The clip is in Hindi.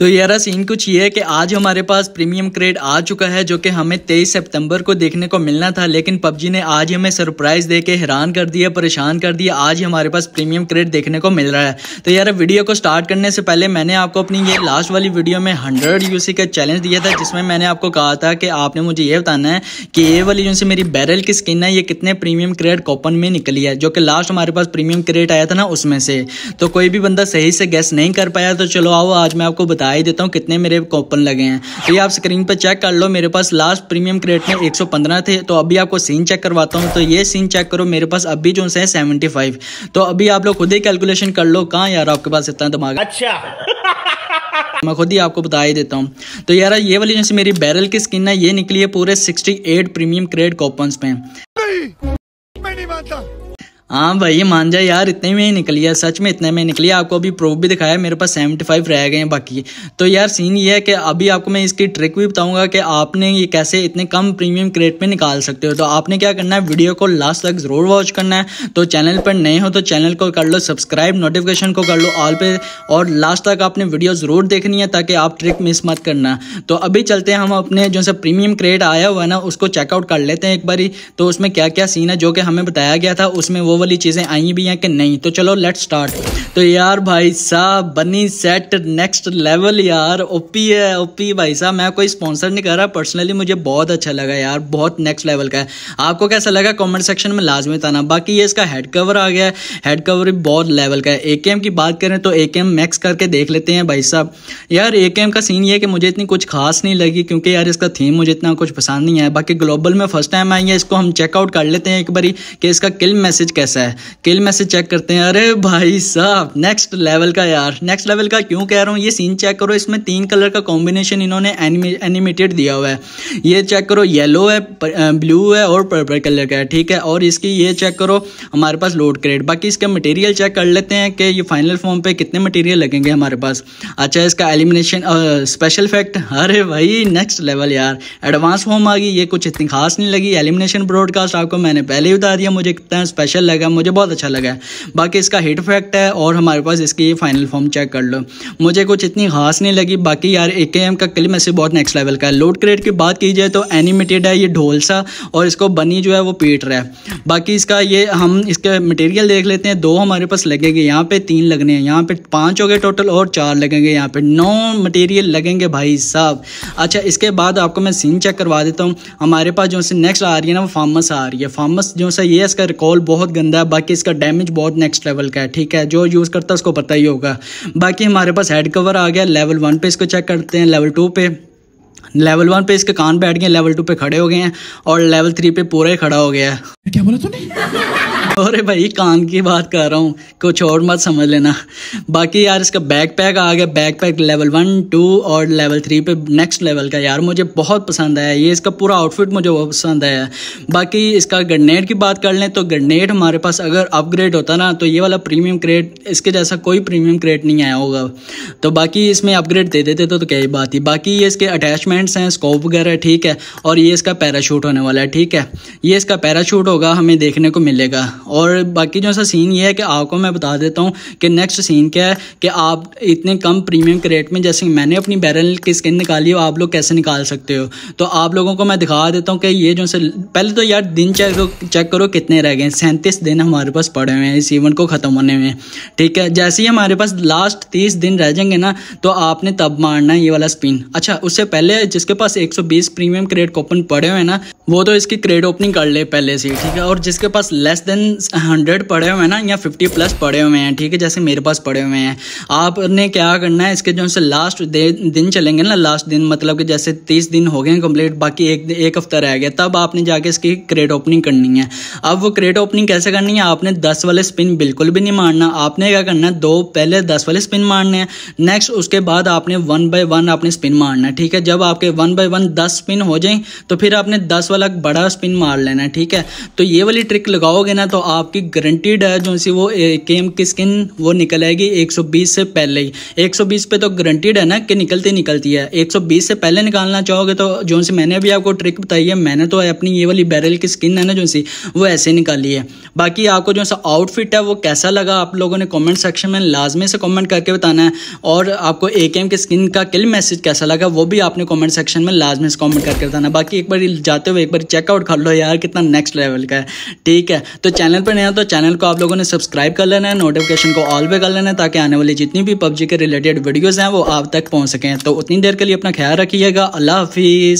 तो यारा सीन कुछ ये है कि आज हमारे पास प्रीमियम क्रेड आ चुका है जो कि हमें 23 सितंबर को देखने को मिलना था लेकिन पबजी ने आज हमें सरप्राइज दे के हैरान कर दिया परेशान कर दिया आज हमारे पास प्रीमियम क्रेड देखने को मिल रहा है तो यार वीडियो को स्टार्ट करने से पहले मैंने आपको अपनी ये लास्ट वाली वीडियो में हंड्रेड यू का चैलेंज दिया था जिसमें मैंने आपको कहा था कि आपने मुझे ये बताना है कि ये वाली जो मेरी बैरल की स्किन है ये कितने प्रीमियम क्रेड कॉपन में निकली है जो कि लास्ट हमारे पास प्रीमियम क्रेड आया था ना उसमें से तो कोई भी बंदा सही से गैस नहीं कर पाया तो चलो आओ आज मैं आपको बता बता ही देता हूँ कितने मेरे कोपन लगे हैं तो ये आप स्क्रीन पर चेक कर लो मेरे पास लास्ट प्रीमियम क्रेट में 115 थे तो अभी आपको सीन चेक करवाता हूँ तो ये सीन चेक करो मेरे पास अभी जो है 75 तो अभी आप लोग खुद ही कैलकुलेशन कर लो कहाँ यार आपके पास इतना दिमाग अच्छा मैं खुद ही आपको बता ही देता हूँ तो यार ये वाली जैसे मेरी बैरल की स्किन है ये निकली है पूरे 68 प्रीमियम क्रेड कॉपन्स में नहीं, मैं नहीं मानता हाँ भाई मान जाए यार इतने में ही निकली है सच में इतने में निकली है आपको अभी प्रूफ भी दिखाया मेरे पास सेवेंटी फाइव रह गए हैं बाकी तो यार सीन ये है कि अभी आपको मैं इसकी ट्रिक भी बताऊंगा कि आपने ये कैसे इतने कम प्रीमियम क्रेट में निकाल सकते हो तो आपने क्या करना है वीडियो को लास्ट तक ज़रूर वॉच करना है तो चैनल पर नए हो तो चैनल को कर लो सब्सक्राइब नोटिफिकेशन को कर लो ऑल पे और लास्ट तक आपने वीडियो ज़रूर देखनी है ताकि आप ट्रिक मिस मत करना तो अभी चलते हैं हम अपने जो सा प्रीमियम क्रेट आया हुआ है ना उसको चेकआउट कर लेते हैं एक बारी तो उसमें क्या क्या सीन है जो कि हमें बताया गया था उसमें वो वाली चीज़ें आई भी हैं कि नहीं तो चलो लेट स्टार्ट तो यार भाई साहब बनी सेट नेक्स्ट लेवल यार ओपी है ओपी भाई साहब मैं कोई स्पॉन्सर नहीं कर रहा पर्सनली मुझे बहुत अच्छा लगा यार बहुत नेक्स्ट लेवल का है आपको कैसा लगा कमेंट सेक्शन में लाजमी आना बाकी ये इसका हेड कवर आ गया हेड कवर भी बहुत लेवल का है ए की बात करें तो ए मैक्स करके देख लेते हैं भाई साहब यार ए का सीन ये कि मुझे इतनी कुछ खास नहीं लगी क्योंकि यार इसका थीम मुझे इतना कुछ पसंद नहीं आया बाकी ग्लोबल में फर्स्ट टाइम आई है इसको हम चेकआउट कर लेते हैं एक बारी कि इसका किल मैसेज कैसे कैसा है किल में से चेक करते हैं अरे भाई साहब नेक्स्ट लेवल का यार नेक्स्ट लेवल का क्यों कह रहा हूँ ये सीन चेक करो इसमें तीन कलर का कॉम्बिनेशन इन्होंने एनिमेटेड दिया हुआ है ये चेक करो येलो है ब्लू है और पर्पल कलर का है ठीक है और इसकी ये चेक करो हमारे पास लोड क्रेड बाकी इसका मटेरियल चेक कर लेते हैं कि ये फाइनल फॉर्म पे कितने मटेरियल लगेंगे हमारे पास अच्छा इसका एलिमिनेशन स्पेशल इफेक्ट अरे भाई नेक्स्ट लेवल यार एडवांस फॉर्म आ गई ये कुछ इतनी खास नहीं लगी एलिमिनेशन ब्रॉडकास्ट आपको मैंने पहले ही बता दिया मुझे कितना स्पेशल लग लगा मुझे बहुत अच्छा लगा है बाकी इसका हिट फैक्ट है और हमारे पास इसकी फाइनल फॉर्म चेक कर लो मुझे कुछ इतनी खास नहीं लगी बाकी यार ए के एम का क्लिम ऐसे बहुत नेक्स्ट लेवल का है लोड क्रेड की बात की जाए तो एनिमेटेड है ये ढोल सा और इसको बनी जो है वो पीट रहा है बाकी इसका ये हम इसके मटेरियल देख लेते हैं दो हमारे पास लगेंगे यहाँ पे तीन लगने हैं यहाँ पे पाँच हो गए टोटल और चार लगेंगे यहाँ पे नौ मटेरियल लगेंगे भाई साहब अच्छा इसके बाद आपको मैं सीन चेक करवा देता हूँ हमारे पास जो से नेक्स्ट आ रही है ना वो फार्मस आ रही है फार्मस जो सा ये इसका रिकॉल बहुत गंदा बंदा है बाकी इसका डैमेज बहुत नेक्स्ट लेवल का है ठीक है जो यूज़ करता है उसको पता ही होगा बाकी हमारे पास हेड कवर आ गया लेवल वन पे इसको चेक करते हैं लेवल टू पे लेवल वन पे इसके कान बैठ गए लेवल टू पे खड़े हो गए हैं और लेवल थ्री पे पूरा ही खड़ा हो गया है क्या बोला तूने अरे भाई कान की बात कर रहा हूँ कुछ और मत समझ लेना बाकी यार इसका बैक पैक आ गया backpack level one two और लेवल थ्री पे नेक्स्ट लेवल का यार मुझे बहुत पसंद आया ये इसका पूरा आउटफिट मुझे बहुत पसंद आया बाकी इसका ग्रनेड की बात कर लें तो ग्रनेड हमारे पास अगर अपग्रेड होता ना तो ये वाला प्रीमियम क्रेड इसके जैसा कोई प्रीमियम क्रेड नहीं आया होगा तो बाकी इसमें अपग्रेड दे देते तो, तो क्या ही बात ही बाकी ये इसके अटैचमेंट्स हैं स्कोप वगैरह ठीक है और ये इसका पैराशूट होने वाला है ठीक है ये इसका पैराशूट होगा हमें देखने को मिलेगा और बाकी जो सा सीन ये है कि आपको मैं बता देता हूँ कि नेक्स्ट सीन क्या है कि आप इतने कम प्रीमियम क्रेट में जैसे मैंने अपनी बैरल की स्किन निकाली हो आप लोग कैसे निकाल सकते हो तो आप लोगों को मैं दिखा देता हूँ कि ये जो पहले तो यार दिन चेक करो चेक करो कितने रह गए सैंतीस दिन हमारे पास पड़े हुए हैं इस इवेंट को ख़त्म होने में ठीक है जैसे ही हमारे पास लास्ट तीस दिन रह जाएंगे ना तो आपने तब मारना है ये वाला स्पिन अच्छा उससे पहले जिसके पास 120 प्रीमियम क्रेड कूपन पड़े हुए हैं ना वो तो इसकी क्रेड ओपनिंग कर ले पहले से ठीक है और जिसके पास लेस देन हंड्रेड पड़े हुए हैं ना या फिफ्टी प्लस पड़े हुए हैं ठीक है जैसे मेरे पास पड़े हुए हैं आपने क्या करना है इसके जो से लास्ट दिन चलेंगे ना लास्ट दिन मतलब कि जैसे तीस दिन हो गए कंप्लीट बाकी एक एक हफ्ता रह गया तब आपने जाके इसकी क्रेट ओपनिंग करनी है अब वो क्रेट ओपनिंग कैसे करनी है आपने दस वाले स्पिन बिल्कुल भी नहीं मारना आपने क्या करना है दो पहले दस वाले स्पिन मारने हैं नेक्स्ट उसके बाद आपने वन बाय वन आपने स्पिन मारना है ठीक है जब आपके वन बाय वन दस स्पिन हो जाए तो फिर आपने दस वाला बड़ा स्पिन मार लेना है ठीक है तो ये वाली ट्रिक लगाओगे ना तो आपकी गारंटीड है जो सी वो केम की स्किन वो निकल आएगी 120 से पहले ही 120 पे तो गारंटीड है ना कि निकलती निकलती है 120 से पहले निकालना चाहोगे तो जो सी मैंने अभी आपको ट्रिक बताई है मैंने तो अपनी ये वाली बैरल की स्किन है ना जो सी वो ऐसे निकाली है बाकी आपको जो सा आउटफिट है वो कैसा लगा आप लोगों ने कॉमेंट सेक्शन में लाजमी से कॉमेंट करके बताना है और आपको ए के एम की स्किन का किल मैसेज कैसा लगा वो भी आपने कॉमेंट सेक्शन में लाजमी से कॉमेंट करके बताना बाकी एक बार जाते हुए एक बार चेकआउट कर लो यार कितना नेक्स्ट लेवल का है ठीक है तो चैनल चैनल पर नया तो चैनल को आप लोगों ने सब्सक्राइब कर लेना है नोटिफिकेशन को ऑल पे कर लेना है ताकि आने वाली जितनी भी पबजी के रिलेटेड वीडियोज़ हैं वो आप तक पहुँच सकें तो उतनी देर के लिए अपना ख्याल रखिएगा अल्लाह हाफिज़